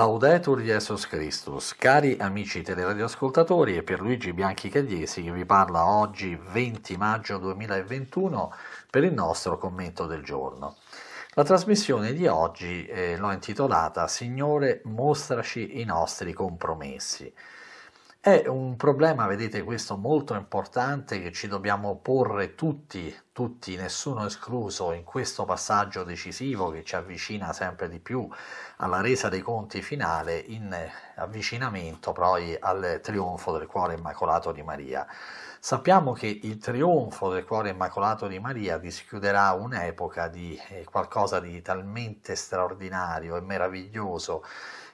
Laudetur Jesus Christus, cari amici teleradioascoltatori e per Luigi Bianchi Cagliesi che vi parla oggi 20 maggio 2021 per il nostro commento del giorno. La trasmissione di oggi eh, l'ho intitolata Signore mostraci i nostri compromessi è un problema, vedete, questo molto importante che ci dobbiamo porre tutti, tutti, nessuno escluso, in questo passaggio decisivo che ci avvicina sempre di più alla resa dei conti finale, in avvicinamento poi al trionfo del cuore immacolato di Maria. Sappiamo che il trionfo del cuore immacolato di Maria dischiuderà un'epoca di eh, qualcosa di talmente straordinario e meraviglioso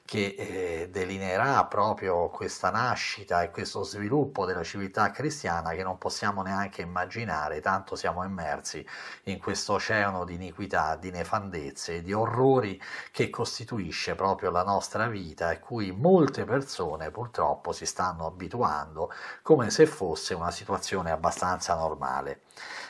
che eh, delineerà proprio questa nascita e questo sviluppo della civiltà cristiana che non possiamo neanche immaginare, tanto siamo immersi in questo oceano di iniquità, di nefandezze, di orrori che costituisce proprio la nostra vita e cui molte persone purtroppo si stanno abituando come se fosse una situazione abbastanza normale.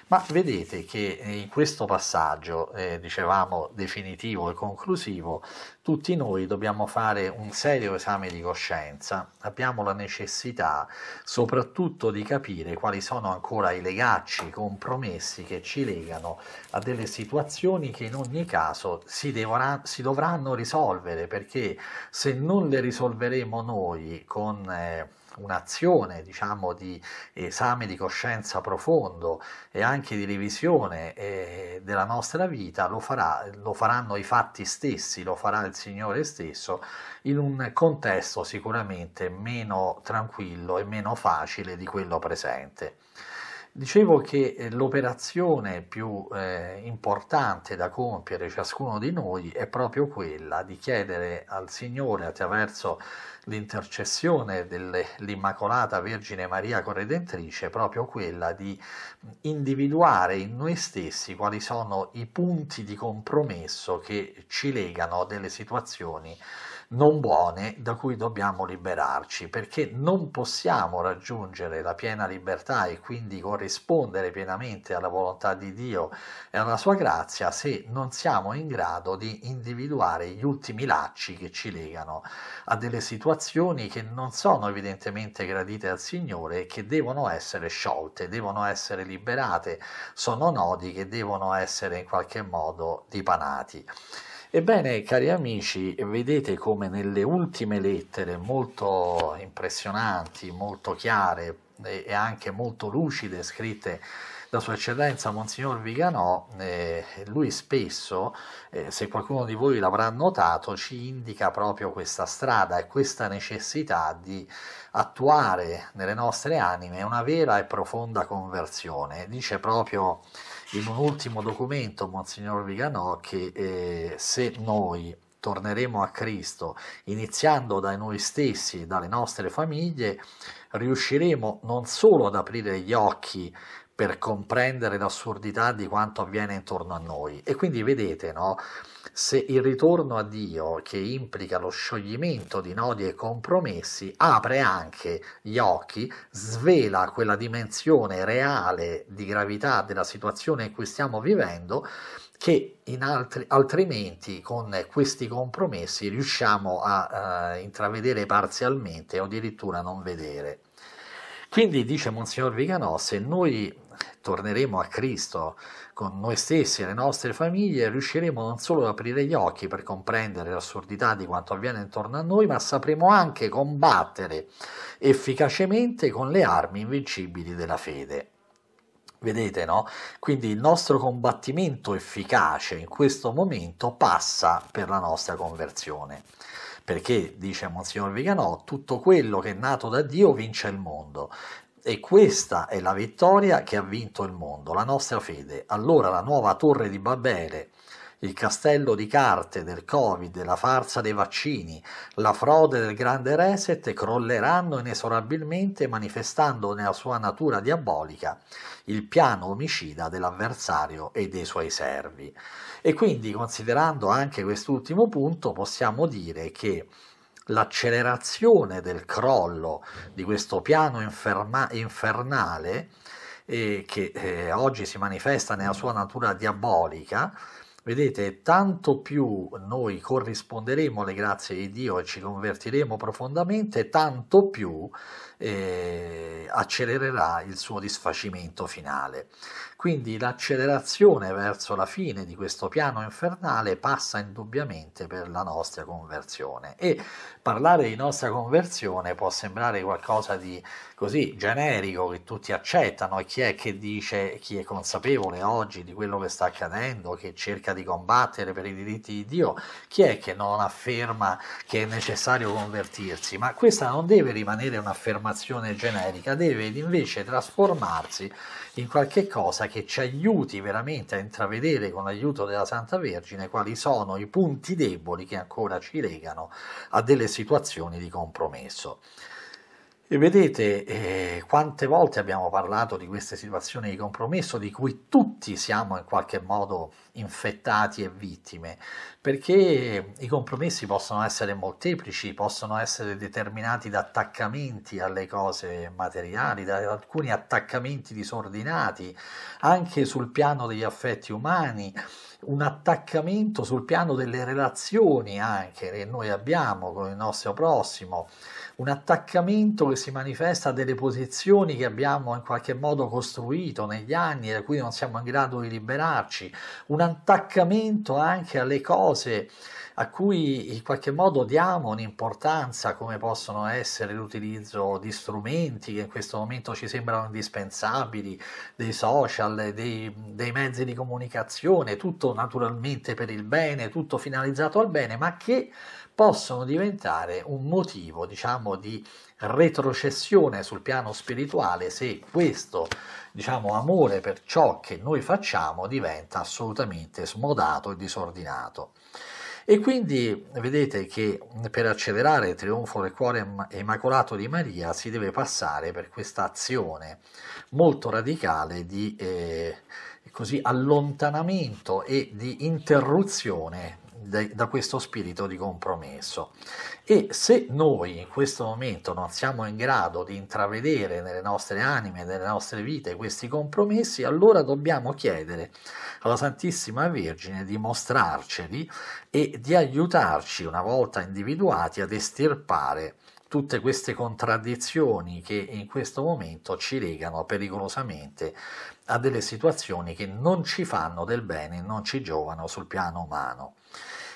Ma vedete che eh, in questo passaggio, eh, dicevamo, definitivo e conclusivo, tutti noi dobbiamo fare un serio esame di coscienza, abbiamo la necessità soprattutto di capire quali sono ancora i legacci, i compromessi che ci legano a delle situazioni che in ogni caso si, devorà, si dovranno risolvere, perché se non le risolveremo noi con... Eh, un'azione diciamo, di esame di coscienza profondo e anche di revisione eh, della nostra vita lo, farà, lo faranno i fatti stessi, lo farà il Signore stesso in un contesto sicuramente meno tranquillo e meno facile di quello presente. Dicevo che eh, l'operazione più eh, importante da compiere ciascuno di noi è proprio quella di chiedere al Signore attraverso l'intercessione dell'Immacolata Vergine Maria Corredentrice, proprio quella di individuare in noi stessi quali sono i punti di compromesso che ci legano a delle situazioni non buone da cui dobbiamo liberarci, perché non possiamo raggiungere la piena libertà e quindi corrispondere pienamente alla volontà di Dio e alla sua grazia se non siamo in grado di individuare gli ultimi lacci che ci legano a delle situazioni che non sono evidentemente gradite al Signore e che devono essere sciolte, devono essere liberate, sono nodi che devono essere in qualche modo dipanati. Ebbene, cari amici, vedete come nelle ultime lettere molto impressionanti, molto chiare e anche molto lucide scritte da Sua Eccellenza Monsignor Viganò, eh, lui spesso, eh, se qualcuno di voi l'avrà notato, ci indica proprio questa strada e questa necessità di attuare nelle nostre anime una vera e profonda conversione. Dice proprio in un ultimo documento, Monsignor Viganò, che eh, se noi torneremo a Cristo, iniziando da noi stessi, dalle nostre famiglie, riusciremo non solo ad aprire gli occhi per comprendere l'assurdità di quanto avviene intorno a noi. E quindi vedete, no? se il ritorno a Dio, che implica lo scioglimento di nodi e compromessi, apre anche gli occhi, svela quella dimensione reale di gravità della situazione in cui stiamo vivendo, che altri, altrimenti con questi compromessi riusciamo a, a eh, intravedere parzialmente o addirittura non vedere. Quindi dice Monsignor Viganò, se noi torneremo a Cristo con noi stessi e le nostre famiglie, riusciremo non solo ad aprire gli occhi per comprendere l'assurdità di quanto avviene intorno a noi, ma sapremo anche combattere efficacemente con le armi invincibili della fede. Vedete, no? Quindi il nostro combattimento efficace in questo momento passa per la nostra conversione perché dice Monsignor Viganò, tutto quello che è nato da Dio vince il mondo. E questa è la vittoria che ha vinto il mondo, la nostra fede. Allora la nuova torre di Babele il castello di carte del Covid, la farsa dei vaccini, la frode del grande reset crolleranno inesorabilmente manifestando nella sua natura diabolica il piano omicida dell'avversario e dei suoi servi. E quindi considerando anche quest'ultimo punto possiamo dire che l'accelerazione del crollo di questo piano inferma- infernale eh, che eh, oggi si manifesta nella sua natura diabolica Vedete, tanto più noi corrisponderemo alle grazie di Dio e ci convertiremo profondamente, tanto più eh, accelererà il suo disfacimento finale. Quindi l'accelerazione verso la fine di questo piano infernale passa indubbiamente per la nostra conversione e parlare di nostra conversione può sembrare qualcosa di così generico che tutti accettano e chi è che dice, chi è consapevole oggi di quello che sta accadendo, che cerca di combattere per i diritti di Dio, chi è che non afferma che è necessario convertirsi? Ma questa non deve rimanere un'affermazione informazione generica, deve invece trasformarsi in qualche cosa che ci aiuti veramente a intravedere con l'aiuto della Santa Vergine quali sono i punti deboli che ancora ci legano a delle situazioni di compromesso. E vedete eh, quante volte abbiamo parlato di queste situazioni di compromesso di cui tutti siamo in qualche modo infettati e vittime, perché i compromessi possono essere molteplici, possono essere determinati da attaccamenti alle cose materiali, da alcuni attaccamenti disordinati, anche sul piano degli affetti umani, un attaccamento sul piano delle relazioni anche che noi abbiamo con il nostro prossimo un attaccamento che si manifesta a delle posizioni che abbiamo in qualche modo costruito negli anni da cui non siamo in grado di liberarci, un attaccamento anche alle cose a cui in qualche modo diamo un'importanza come possono essere l'utilizzo di strumenti che in questo momento ci sembrano indispensabili, dei social, dei, dei mezzi di comunicazione, tutto naturalmente per il bene, tutto finalizzato al bene, ma che possono diventare un motivo, diciamo, di retrocessione sul piano spirituale se questo, diciamo, amore per ciò che noi facciamo diventa assolutamente smodato e disordinato. E quindi vedete che per accelerare il trionfo del cuore immacolato di Maria si deve passare per questa azione molto radicale di eh, così, allontanamento e di interruzione de, da questo spirito di compromesso. E se noi in questo momento non siamo in grado di intravedere nelle nostre anime, nelle nostre vite questi compromessi, allora dobbiamo chiedere alla Santissima Vergine di mostrarceli e di aiutarci una volta individuati ad estirpare tutte queste contraddizioni che in questo momento ci legano pericolosamente a delle situazioni che non ci fanno del bene, non ci giovano sul piano umano.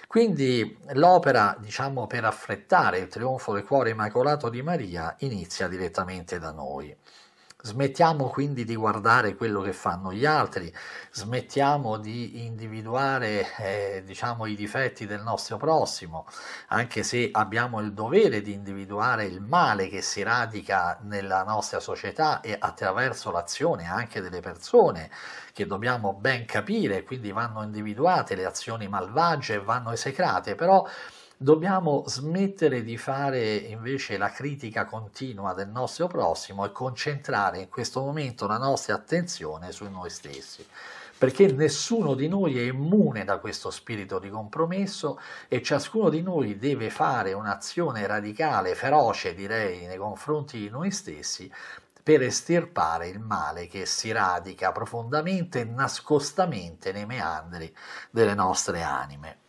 Quindi l'opera, diciamo, per affrettare il trionfo del cuore immacolato di Maria inizia direttamente da noi. Smettiamo quindi di guardare quello che fanno gli altri, smettiamo di individuare eh, diciamo, i difetti del nostro prossimo, anche se abbiamo il dovere di individuare il male che si radica nella nostra società e attraverso l'azione anche delle persone che dobbiamo ben capire, quindi vanno individuate le azioni malvagie e vanno esecrate, però Dobbiamo smettere di fare invece la critica continua del nostro prossimo e concentrare in questo momento la nostra attenzione su noi stessi perché nessuno di noi è immune da questo spirito di compromesso e ciascuno di noi deve fare un'azione radicale, feroce direi, nei confronti di noi stessi per estirpare il male che si radica profondamente e nascostamente nei meandri delle nostre anime.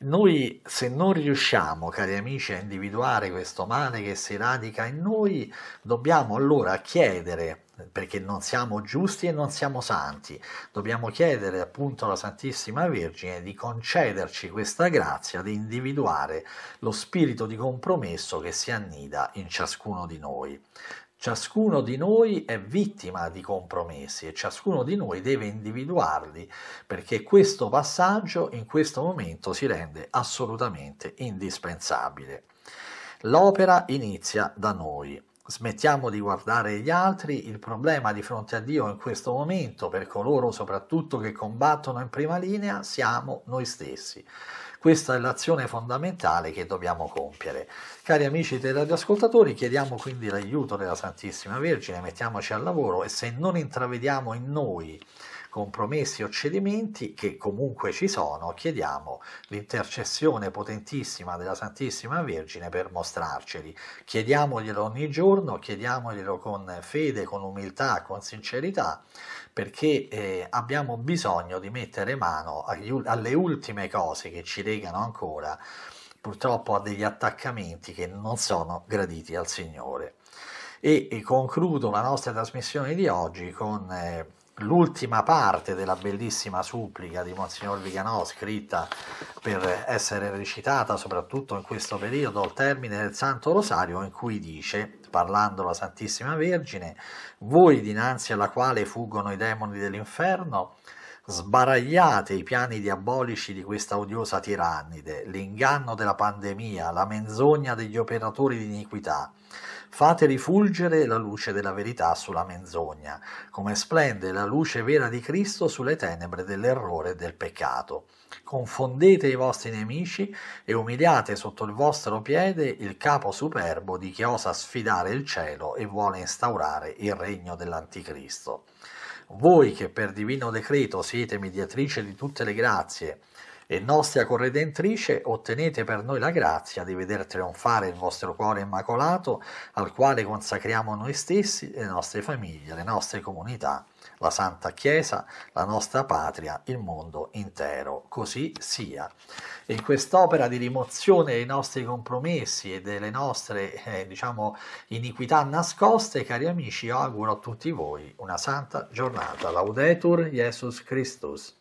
Noi se non riusciamo, cari amici, a individuare questo male che si radica in noi, dobbiamo allora chiedere perché non siamo giusti e non siamo santi. Dobbiamo chiedere appunto alla Santissima Vergine di concederci questa grazia di individuare lo spirito di compromesso che si annida in ciascuno di noi. Ciascuno di noi è vittima di compromessi e ciascuno di noi deve individuarli perché questo passaggio in questo momento si rende assolutamente indispensabile. L'opera inizia da noi. Smettiamo di guardare gli altri, il problema di fronte a Dio in questo momento, per coloro soprattutto che combattono in prima linea, siamo noi stessi. Questa è l'azione fondamentale che dobbiamo compiere. Cari amici dei radioascoltatori, chiediamo quindi l'aiuto della Santissima Vergine, mettiamoci al lavoro e se non intravediamo in noi compromessi o cedimenti che comunque ci sono, chiediamo l'intercessione potentissima della Santissima Vergine per mostrarceli. Chiediamoglielo ogni giorno, chiediamoglielo con fede, con umiltà, con sincerità, perché eh, abbiamo bisogno di mettere mano agli, alle ultime cose che ci legano ancora purtroppo a degli attaccamenti che non sono graditi al Signore. E, e concludo la nostra trasmissione di oggi con... Eh, l'ultima parte della bellissima supplica di Monsignor Viganò, scritta per essere recitata soprattutto in questo periodo al termine del Santo Rosario, in cui dice, parlando alla Santissima Vergine, voi dinanzi alla quale fuggono i demoni dell'inferno, sbaragliate i piani diabolici di questa odiosa tirannide, l'inganno della pandemia, la menzogna degli operatori di iniquità Fate rifulgere la luce della verità sulla menzogna, come splende la luce vera di Cristo sulle tenebre dell'errore e del peccato. Confondete i vostri nemici e umiliate sotto il vostro piede il capo superbo di chi osa sfidare il cielo e vuole instaurare il regno dell'Anticristo. Voi che per divino decreto siete mediatrice di tutte le grazie, e nostra corredentrice, ottenete per noi la grazia di veder trionfare il vostro cuore immacolato, al quale consacriamo noi stessi, le nostre famiglie, le nostre comunità, la Santa Chiesa, la nostra patria, il mondo intero. Così sia. In quest'opera di rimozione dei nostri compromessi e delle nostre, eh, diciamo, iniquità nascoste, cari amici, io auguro a tutti voi una santa giornata. Laudetur Jesus Christus.